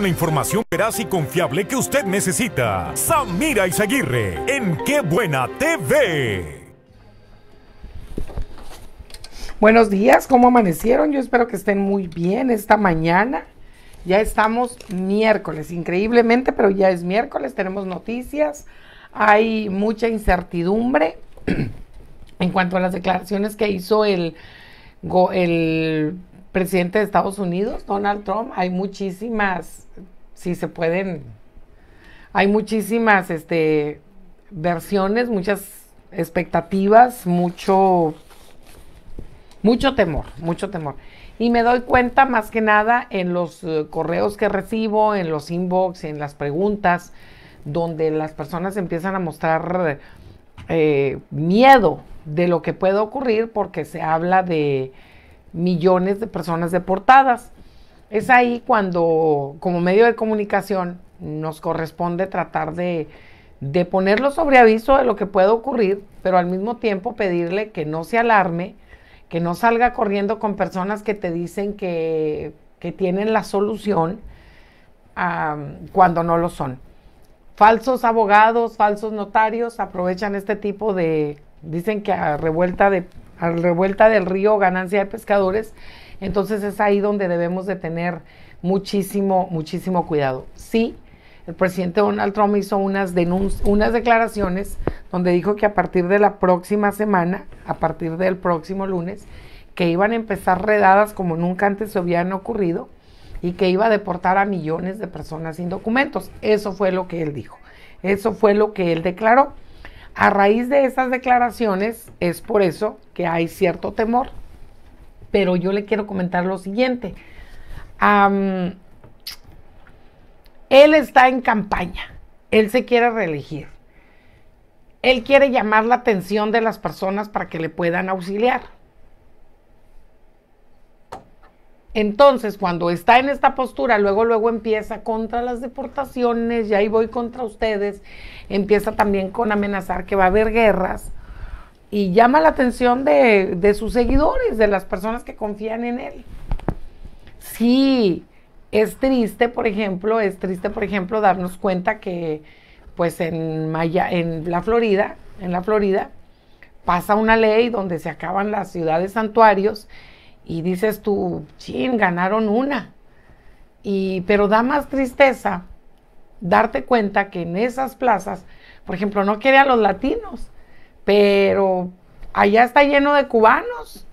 la información veraz y confiable que usted necesita. Samira Izaguirre, en Qué Buena TV. Buenos días, ¿cómo amanecieron? Yo espero que estén muy bien esta mañana. Ya estamos miércoles, increíblemente, pero ya es miércoles, tenemos noticias, hay mucha incertidumbre en cuanto a las declaraciones que hizo el, el presidente de Estados Unidos, Donald Trump. Hay muchísimas sí se pueden. Hay muchísimas este, versiones, muchas expectativas, mucho, mucho temor, mucho temor. Y me doy cuenta más que nada en los eh, correos que recibo, en los inbox, en las preguntas, donde las personas empiezan a mostrar eh, miedo de lo que puede ocurrir porque se habla de millones de personas deportadas. Es ahí cuando, como medio de comunicación, nos corresponde tratar de, ponerlo sobre aviso de lo que puede ocurrir, pero al mismo tiempo pedirle que no se alarme, que no salga corriendo con personas que te dicen que, tienen la solución cuando no lo son. Falsos abogados, falsos notarios aprovechan este tipo de, dicen que a revuelta, de, a revuelta del río ganancia de pescadores entonces es ahí donde debemos de tener muchísimo, muchísimo cuidado. Sí, el presidente Donald Trump hizo unas, declaraciones donde dijo que a partir de la próxima semana, a partir del próximo lunes, que iban a empezar redadas como nunca antes se habían ocurrido y que iba a deportar a millones de personas sin documentos. Eso fue lo que él dijo. Eso fue lo que él declaró. A raíz de esas declaraciones es por eso que hay cierto temor pero yo le quiero comentar lo siguiente. él está en campaña, él se quiere reelegir. Él quiere llamar la atención de las personas para que le puedan auxiliar. Entonces, cuando está en esta postura, luego, luego empieza contra las deportaciones, y ahí voy contra ustedes, empieza también con amenazar que va a haber guerras y llama la atención de, sus seguidores, de las personas que confían en él. Sí, es triste, por ejemplo, es triste, por ejemplo, darnos cuenta que pues en, Maya, en la Florida, en la Florida, pasa una ley donde se acaban las ciudades santuarios y dices tú, ching, ganaron una. Y, pero da más tristeza darte cuenta que en esas plazas, por ejemplo, no quiere a los latinos pero allá está lleno de cubanos,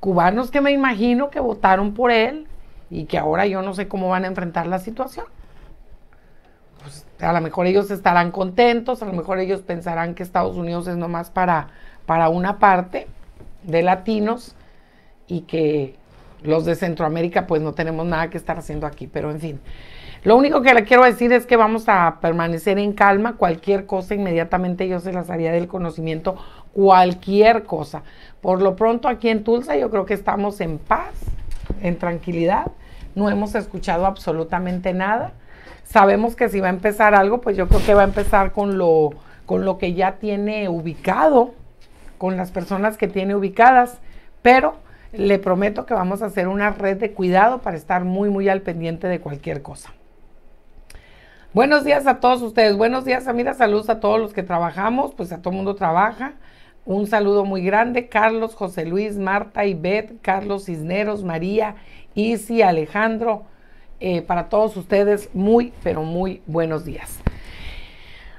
cubanos que me imagino que votaron por él y que ahora yo no sé cómo van a enfrentar la situación. Pues, a lo mejor ellos estarán contentos, a lo mejor ellos pensarán que Estados Unidos es nomás para, para una parte de latinos y que los de Centroamérica pues no tenemos nada que estar haciendo aquí, pero en fin. Lo único que le quiero decir es que vamos a permanecer en calma. Cualquier cosa, inmediatamente yo se las haría del conocimiento. Cualquier cosa. Por lo pronto, aquí en Tulsa, yo creo que estamos en paz, en tranquilidad. No hemos escuchado absolutamente nada. Sabemos que si va a empezar algo, pues yo creo que va a empezar con lo, con lo que ya tiene ubicado, con las personas que tiene ubicadas. Pero le prometo que vamos a hacer una red de cuidado para estar muy, muy al pendiente de cualquier cosa. Buenos días a todos ustedes, buenos días Amira, saludos a todos los que trabajamos, pues a todo mundo trabaja. Un saludo muy grande, Carlos, José Luis, Marta, Ivette, Carlos Cisneros, María, Isi, Alejandro, eh, para todos ustedes muy, pero muy buenos días.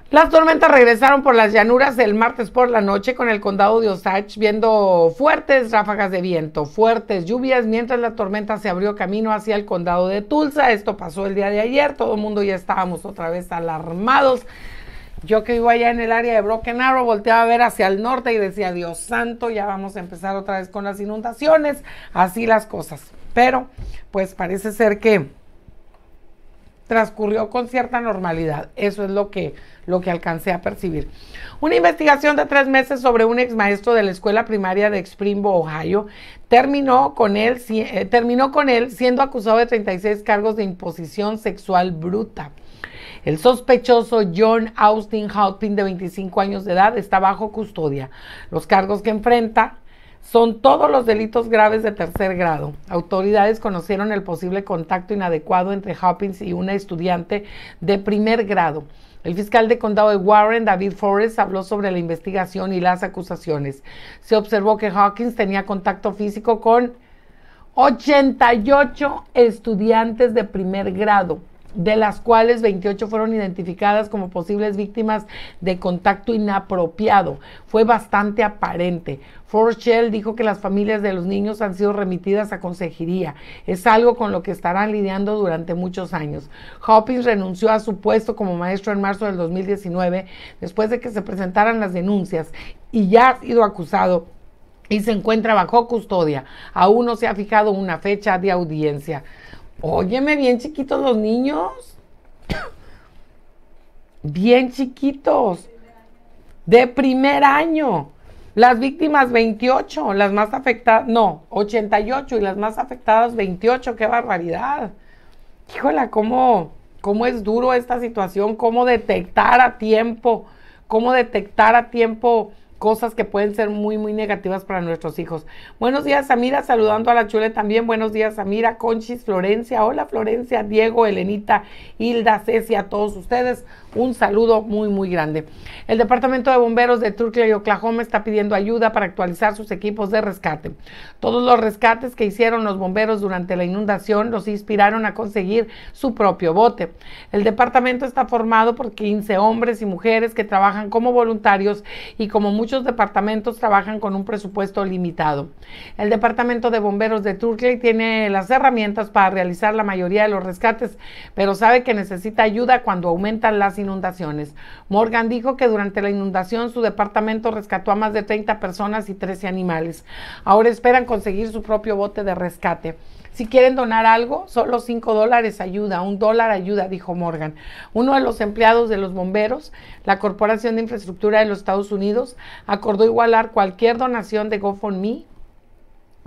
Las tormentas regresaron por las llanuras el martes por la noche con el condado de Osage viendo fuertes ráfagas de viento, fuertes lluvias, mientras la tormenta se abrió camino hacia el condado de Tulsa. Esto pasó el día de ayer, todo el mundo ya estábamos otra vez alarmados. Yo que vivo allá en el área de Broken Arrow, volteaba a ver hacia el norte y decía, Dios santo, ya vamos a empezar otra vez con las inundaciones, así las cosas. Pero, pues parece ser que transcurrió con cierta normalidad. Eso es lo que, lo que alcancé a percibir. Una investigación de tres meses sobre un ex maestro de la escuela primaria de Exprimbo, Ohio, terminó con, él, eh, terminó con él siendo acusado de 36 cargos de imposición sexual bruta. El sospechoso John Austin Houghton de 25 años de edad, está bajo custodia. Los cargos que enfrenta son todos los delitos graves de tercer grado. Autoridades conocieron el posible contacto inadecuado entre Hawkins y una estudiante de primer grado. El fiscal de condado de Warren, David Forrest, habló sobre la investigación y las acusaciones. Se observó que Hawkins tenía contacto físico con 88 estudiantes de primer grado de las cuales 28 fueron identificadas como posibles víctimas de contacto inapropiado. Fue bastante aparente. shell dijo que las familias de los niños han sido remitidas a consejería. Es algo con lo que estarán lidiando durante muchos años. Hopkins renunció a su puesto como maestro en marzo del 2019 después de que se presentaran las denuncias y ya ha sido acusado y se encuentra bajo custodia. Aún no se ha fijado una fecha de audiencia. Óyeme, bien chiquitos los niños. Bien chiquitos. De primer año. Las víctimas 28, las más afectadas, no, 88 y las más afectadas 28, qué barbaridad. Híjola, cómo, cómo es duro esta situación, cómo detectar a tiempo, cómo detectar a tiempo cosas que pueden ser muy, muy negativas para nuestros hijos. Buenos días, Samira, saludando a la Chule también. Buenos días, Samira, Conchis, Florencia. Hola, Florencia, Diego, Elenita, Hilda, Cecia, a todos ustedes. Un saludo muy, muy grande. El Departamento de Bomberos de turkley, Oklahoma está pidiendo ayuda para actualizar sus equipos de rescate. Todos los rescates que hicieron los bomberos durante la inundación los inspiraron a conseguir su propio bote. El departamento está formado por 15 hombres y mujeres que trabajan como voluntarios y como muchos departamentos trabajan con un presupuesto limitado. El Departamento de Bomberos de turkley tiene las herramientas para realizar la mayoría de los rescates, pero sabe que necesita ayuda cuando aumentan las inundaciones inundaciones. Morgan dijo que durante la inundación su departamento rescató a más de 30 personas y 13 animales. Ahora esperan conseguir su propio bote de rescate. Si quieren donar algo, solo 5 dólares ayuda, un dólar ayuda, dijo Morgan. Uno de los empleados de los bomberos, la Corporación de Infraestructura de los Estados Unidos, acordó igualar cualquier donación de GoFundMe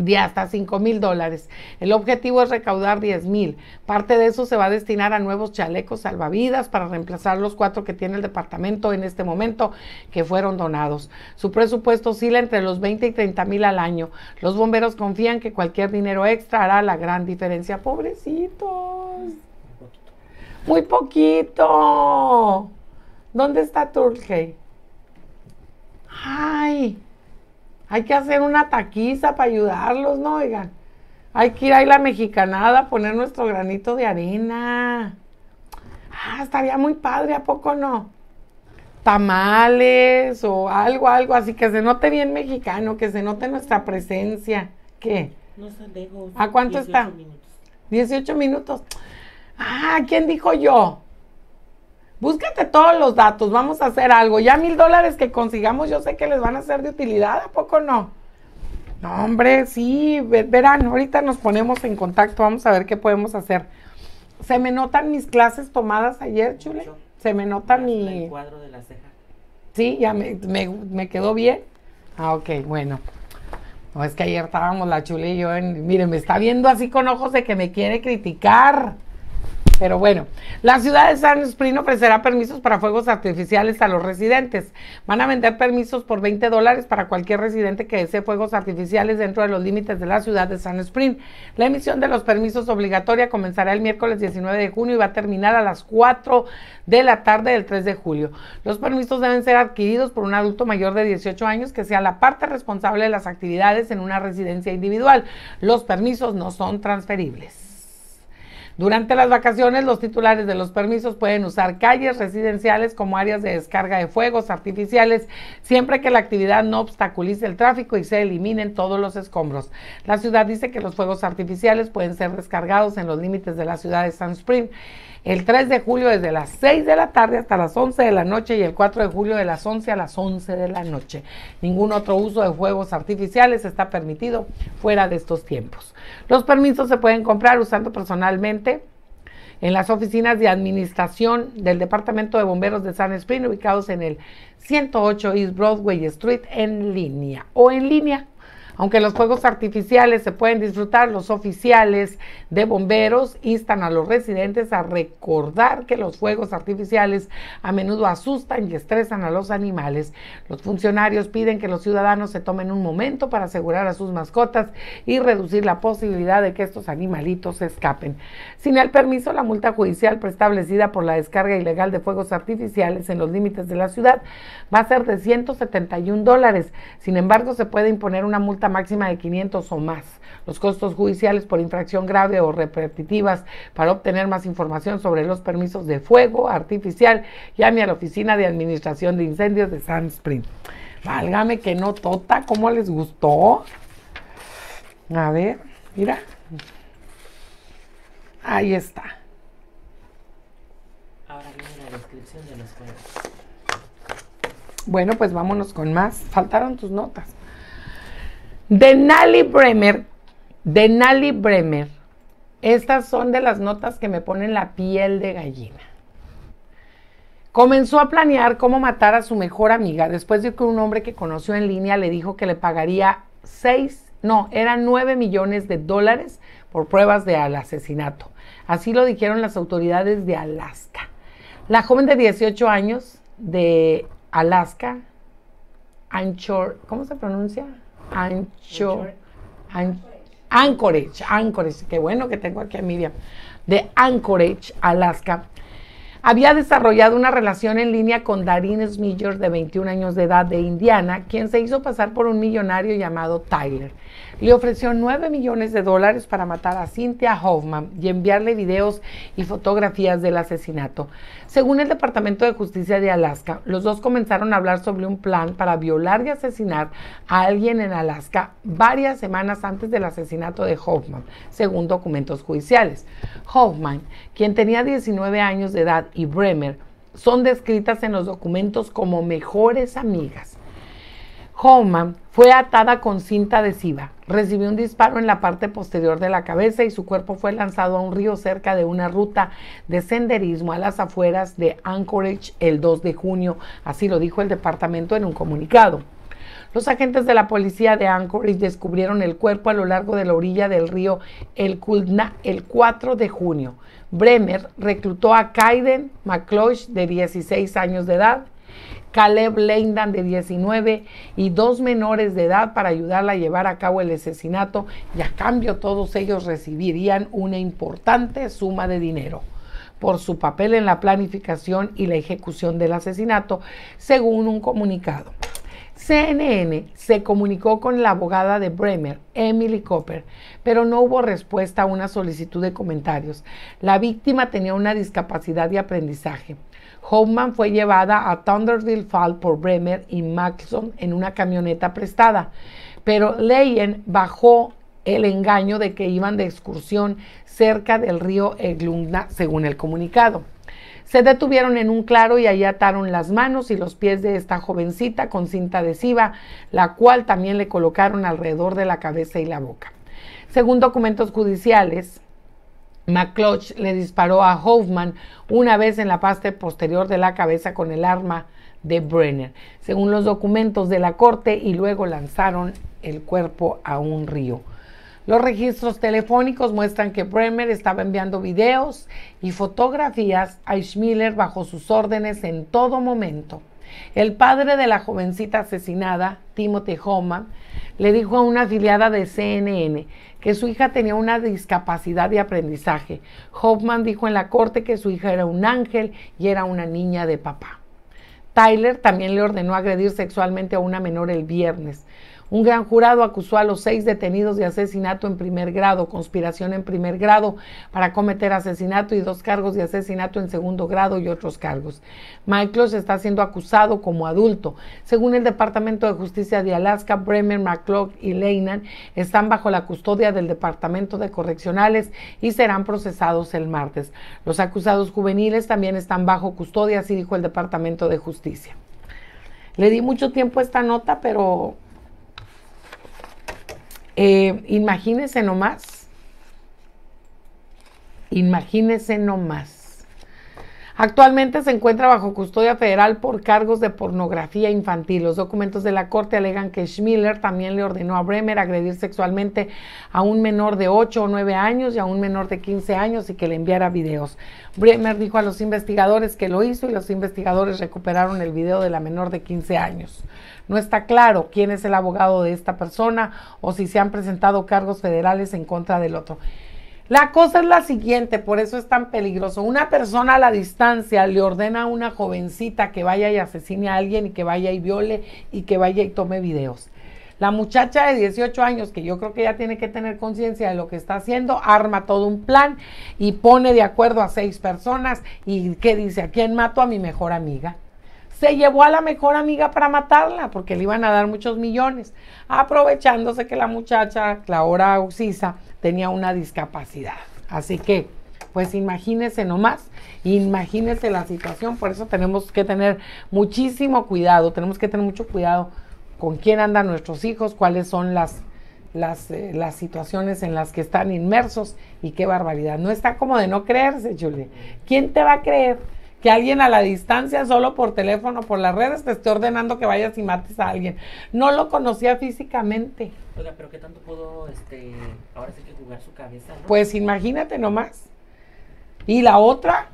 de hasta 5 mil dólares. El objetivo es recaudar 10 mil. Parte de eso se va a destinar a nuevos chalecos salvavidas para reemplazar los cuatro que tiene el departamento en este momento que fueron donados. Su presupuesto oscila entre los 20 y 30 mil al año. Los bomberos confían que cualquier dinero extra hará la gran diferencia. Pobrecitos. Muy poquito. ¿Dónde está Turkey? Ay. Hay que hacer una taquiza para ayudarlos, ¿no? Oigan, hay que ir a la mexicanada, poner nuestro granito de arena. Ah, estaría muy padre, ¿a poco no? Tamales o algo, algo, así que se note bien mexicano, que se note nuestra presencia. ¿Qué? No ¿A cuánto 18 está? Minutos. 18 minutos. Ah, ¿quién dijo yo? Búscate todos los datos, vamos a hacer algo. Ya mil dólares que consigamos, yo sé que les van a ser de utilidad, ¿a poco no? No, hombre, sí, verán, ahorita nos ponemos en contacto, vamos a ver qué podemos hacer. Se me notan mis clases tomadas ayer, chule. Se me notan mi. El cuadro de la ceja. Sí, ya me, quedó bien. Ah, ok, bueno. es que ayer estábamos la chule y yo en. Miren, me está viendo así con ojos de que me quiere criticar. Pero bueno, la ciudad de San Spring ofrecerá permisos para fuegos artificiales a los residentes. Van a vender permisos por 20 dólares para cualquier residente que desee fuegos artificiales dentro de los límites de la ciudad de San Spring. La emisión de los permisos obligatoria comenzará el miércoles 19 de junio y va a terminar a las 4 de la tarde del 3 de julio. Los permisos deben ser adquiridos por un adulto mayor de 18 años que sea la parte responsable de las actividades en una residencia individual. Los permisos no son transferibles. Durante las vacaciones, los titulares de los permisos pueden usar calles residenciales como áreas de descarga de fuegos artificiales, siempre que la actividad no obstaculice el tráfico y se eliminen todos los escombros. La ciudad dice que los fuegos artificiales pueden ser descargados en los límites de la ciudad de Sunspring. El 3 de julio desde las 6 de la tarde hasta las 11 de la noche y el 4 de julio de las 11 a las 11 de la noche. Ningún otro uso de fuegos artificiales está permitido fuera de estos tiempos. Los permisos se pueden comprar usando personalmente en las oficinas de administración del Departamento de Bomberos de San Spring, ubicados en el 108 East Broadway Street en línea o en línea aunque los fuegos artificiales se pueden disfrutar, los oficiales de bomberos instan a los residentes a recordar que los fuegos artificiales a menudo asustan y estresan a los animales. Los funcionarios piden que los ciudadanos se tomen un momento para asegurar a sus mascotas y reducir la posibilidad de que estos animalitos escapen. Sin el permiso, la multa judicial preestablecida por la descarga ilegal de fuegos artificiales en los límites de la ciudad va a ser de 171 dólares. Sin embargo, se puede imponer una multa máxima de 500 o más. Los costos judiciales por infracción grave o repetitivas para obtener más información sobre los permisos de fuego artificial, llame a la Oficina de Administración de Incendios de Sunspring. Válgame que no tota, ¿cómo les gustó? A ver, mira. Ahí está. Bueno, pues vámonos con más. Faltaron tus notas. Denali Bremer, Denali Bremer, estas son de las notas que me ponen la piel de gallina. Comenzó a planear cómo matar a su mejor amiga después de que un hombre que conoció en línea le dijo que le pagaría 6, no, eran 9 millones de dólares por pruebas de asesinato. Así lo dijeron las autoridades de Alaska. La joven de 18 años de Alaska, Anchor, ¿cómo se pronuncia? Ancho, Anchorage, Anchorage, qué bueno que tengo aquí a Miriam, de Anchorage, Alaska, había desarrollado una relación en línea con Darin Smillers, de 21 años de edad, de Indiana, quien se hizo pasar por un millonario llamado Tyler. Le ofreció 9 millones de dólares para matar a Cynthia Hoffman y enviarle videos y fotografías del asesinato. Según el Departamento de Justicia de Alaska, los dos comenzaron a hablar sobre un plan para violar y asesinar a alguien en Alaska varias semanas antes del asesinato de Hoffman, según documentos judiciales. Hoffman, quien tenía 19 años de edad, y Bremer, son descritas en los documentos como mejores amigas. Homan fue atada con cinta adhesiva, recibió un disparo en la parte posterior de la cabeza y su cuerpo fue lanzado a un río cerca de una ruta de senderismo a las afueras de Anchorage el 2 de junio, así lo dijo el departamento en un comunicado. Los agentes de la policía de Anchorage descubrieron el cuerpo a lo largo de la orilla del río El Kulna el 4 de junio. Bremer reclutó a Kaiden McClosh de 16 años de edad, Caleb Leindan de 19 y dos menores de edad para ayudarla a llevar a cabo el asesinato y a cambio todos ellos recibirían una importante suma de dinero por su papel en la planificación y la ejecución del asesinato, según un comunicado. CNN se comunicó con la abogada de Bremer, Emily Copper, pero no hubo respuesta a una solicitud de comentarios. La víctima tenía una discapacidad de aprendizaje. Hoffman fue llevada a Thunderdale Fall por Bremer y Maxson en una camioneta prestada, pero Leyen bajó el engaño de que iban de excursión cerca del río Eglunda, según el comunicado. Se detuvieron en un claro y ahí ataron las manos y los pies de esta jovencita con cinta adhesiva, la cual también le colocaron alrededor de la cabeza y la boca. Según documentos judiciales, McClutch le disparó a Hoffman una vez en la parte posterior de la cabeza con el arma de Brenner, según los documentos de la corte, y luego lanzaron el cuerpo a un río. Los registros telefónicos muestran que Bremer estaba enviando videos y fotografías a Schmiller bajo sus órdenes en todo momento. El padre de la jovencita asesinada, Timothy Hoffman, le dijo a una afiliada de CNN que su hija tenía una discapacidad de aprendizaje. Hoffman dijo en la corte que su hija era un ángel y era una niña de papá. Tyler también le ordenó agredir sexualmente a una menor el viernes. Un gran jurado acusó a los seis detenidos de asesinato en primer grado, conspiración en primer grado para cometer asesinato y dos cargos de asesinato en segundo grado y otros cargos. michael está siendo acusado como adulto. Según el Departamento de Justicia de Alaska, Bremer, McClough y Leinan están bajo la custodia del Departamento de Correccionales y serán procesados el martes. Los acusados juveniles también están bajo custodia, así dijo el Departamento de Justicia. Le di mucho tiempo a esta nota, pero eh, nomás. Imagínense nomás. Actualmente se encuentra bajo custodia federal por cargos de pornografía infantil. Los documentos de la corte alegan que Schmiller también le ordenó a Bremer agredir sexualmente a un menor de 8 o 9 años y a un menor de 15 años y que le enviara videos. Bremer dijo a los investigadores que lo hizo y los investigadores recuperaron el video de la menor de 15 años. No está claro quién es el abogado de esta persona o si se han presentado cargos federales en contra del otro. La cosa es la siguiente, por eso es tan peligroso. Una persona a la distancia le ordena a una jovencita que vaya y asesine a alguien y que vaya y viole y que vaya y tome videos. La muchacha de 18 años, que yo creo que ya tiene que tener conciencia de lo que está haciendo, arma todo un plan y pone de acuerdo a seis personas y que dice, ¿a quién mato? A mi mejor amiga se llevó a la mejor amiga para matarla, porque le iban a dar muchos millones, aprovechándose que la muchacha, la hora Auxisa, tenía una discapacidad. Así que, pues imagínense nomás, imagínense la situación, por eso tenemos que tener muchísimo cuidado, tenemos que tener mucho cuidado con quién andan nuestros hijos, cuáles son las las, eh, las, situaciones en las que están inmersos y qué barbaridad. No está como de no creerse, Julie. ¿Quién te va a creer que alguien a la distancia, solo por teléfono, por las redes, te esté ordenando que vayas y mates a alguien. No lo conocía físicamente. Oiga, pero ¿qué tanto pudo, este, ahora sí que jugar su cabeza? Pues imagínate nomás. Y la otra,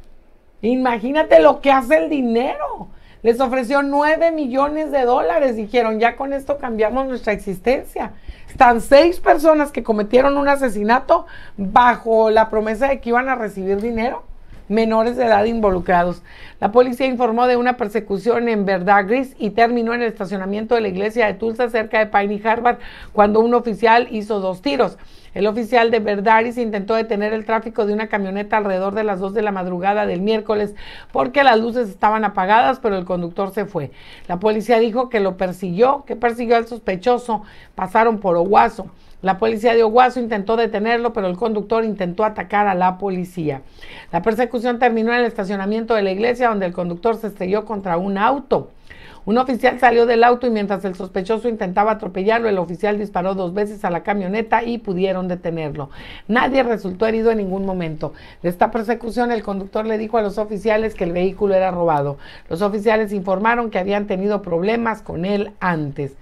imagínate lo que hace el dinero. Les ofreció nueve millones de dólares. Dijeron, ya con esto cambiamos nuestra existencia. Están seis personas que cometieron un asesinato bajo la promesa de que iban a recibir dinero menores de edad involucrados. La policía informó de una persecución en Verdad Gris y terminó en el estacionamiento de la iglesia de Tulsa cerca de Piney Harvard cuando un oficial hizo dos tiros. El oficial de Verdaris intentó detener el tráfico de una camioneta alrededor de las 2 de la madrugada del miércoles porque las luces estaban apagadas, pero el conductor se fue. La policía dijo que lo persiguió, que persiguió al sospechoso. Pasaron por Oguazo. La policía de Oguazo intentó detenerlo, pero el conductor intentó atacar a la policía. La persecución terminó en el estacionamiento de la iglesia, donde el conductor se estrelló contra un auto. Un oficial salió del auto y mientras el sospechoso intentaba atropellarlo, el oficial disparó dos veces a la camioneta y pudieron detenerlo. Nadie resultó herido en ningún momento. De esta persecución, el conductor le dijo a los oficiales que el vehículo era robado. Los oficiales informaron que habían tenido problemas con él antes.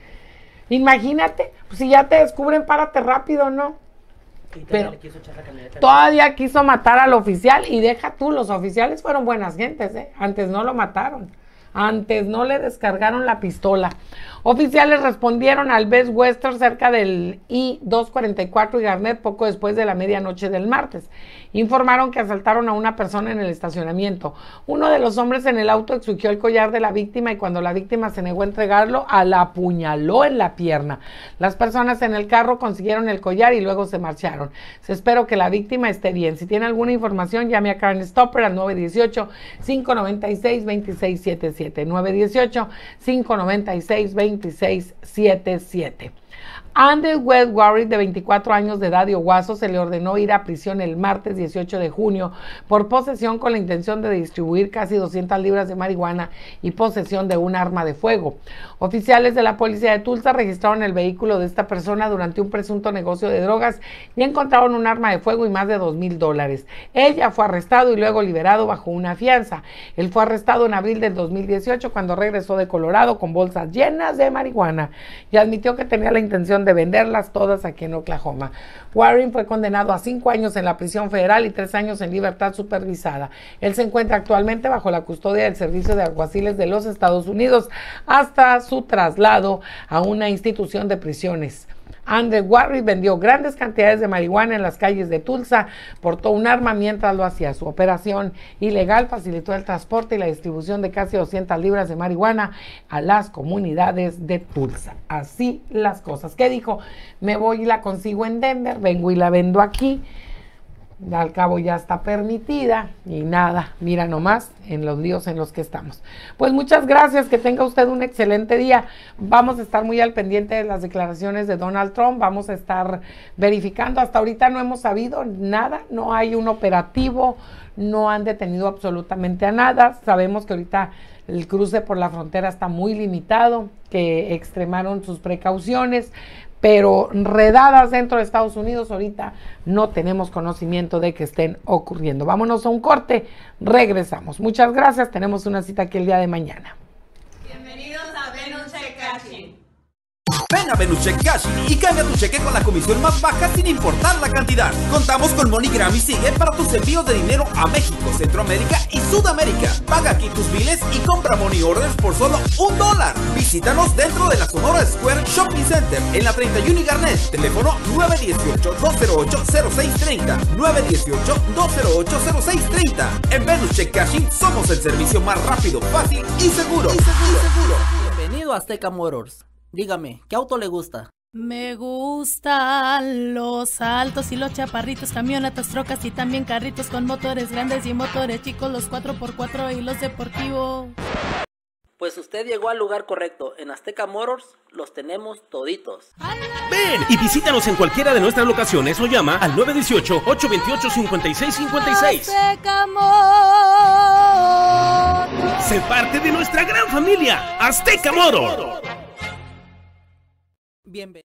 Imagínate, pues, si ya te descubren, párate rápido, ¿no? pero todavía quiso matar al oficial y deja tú, los oficiales fueron buenas gentes, ¿eh? antes no lo mataron. Antes no le descargaron la pistola. Oficiales respondieron al Best Western cerca del I-244 y Garnet poco después de la medianoche del martes. Informaron que asaltaron a una persona en el estacionamiento. Uno de los hombres en el auto exigió el collar de la víctima y cuando la víctima se negó a entregarlo, a la apuñaló en la pierna. Las personas en el carro consiguieron el collar y luego se marcharon. Se espero que la víctima esté bien. Si tiene alguna información, llame a Karen Stopper al 918 596 2677 918 596 2677 2677. Andrew Webb de 24 años de edad y Oguazo, se le ordenó ir a prisión el martes 18 de junio por posesión con la intención de distribuir casi 200 libras de marihuana y posesión de un arma de fuego. Oficiales de la policía de Tulsa registraron el vehículo de esta persona durante un presunto negocio de drogas y encontraron un arma de fuego y más de 2 mil dólares. Ella fue arrestado y luego liberado bajo una fianza. Él fue arrestado en abril del 2018 cuando regresó de Colorado con bolsas llenas de marihuana y admitió que tenía la intención de venderlas todas aquí en Oklahoma. Warren fue condenado a cinco años en la prisión federal y tres años en libertad supervisada. Él se encuentra actualmente bajo la custodia del Servicio de Alguaciles de los Estados Unidos hasta su traslado a una institución de prisiones. Andrew Warwick vendió grandes cantidades de marihuana en las calles de Tulsa, portó un arma mientras lo hacía. Su operación ilegal facilitó el transporte y la distribución de casi 200 libras de marihuana a las comunidades de Tulsa. Así las cosas. ¿Qué dijo? Me voy y la consigo en Denver, vengo y la vendo aquí al cabo ya está permitida y nada, mira nomás en los líos en los que estamos. Pues muchas gracias, que tenga usted un excelente día. Vamos a estar muy al pendiente de las declaraciones de Donald Trump, vamos a estar verificando. Hasta ahorita no hemos sabido nada, no hay un operativo, no han detenido absolutamente a nada. Sabemos que ahorita el cruce por la frontera está muy limitado, que extremaron sus precauciones, pero redadas dentro de Estados Unidos ahorita no tenemos conocimiento de que estén ocurriendo. Vámonos a un corte, regresamos. Muchas gracias, tenemos una cita aquí el día de mañana. Ven a Check Cash y cambia tu cheque con la comisión más baja sin importar la cantidad. Contamos con MoneyGram y Sigue para tus envíos de dinero a México, Centroamérica y Sudamérica. Paga aquí tus biles y compra Money Orders por solo un dólar. Visítanos dentro de la Sonora Square Shopping Center en la 31 y Garnet. Teléfono 918-208-0630. 918-208-0630. En Check Cash somos el servicio más rápido, fácil y seguro. Bienvenido a Azteca Motors Dígame, ¿qué auto le gusta? Me gustan los altos y los chaparritos, camionetas, trocas y también carritos con motores grandes y motores chicos, los 4x4 y los deportivos. Pues usted llegó al lugar correcto. En Azteca Motors los tenemos toditos. Ven y visítanos en cualquiera de nuestras locaciones o llama al 918-828-5656. Azteca Motors. se parte de nuestra gran familia, Azteca Motors. Bienvenido.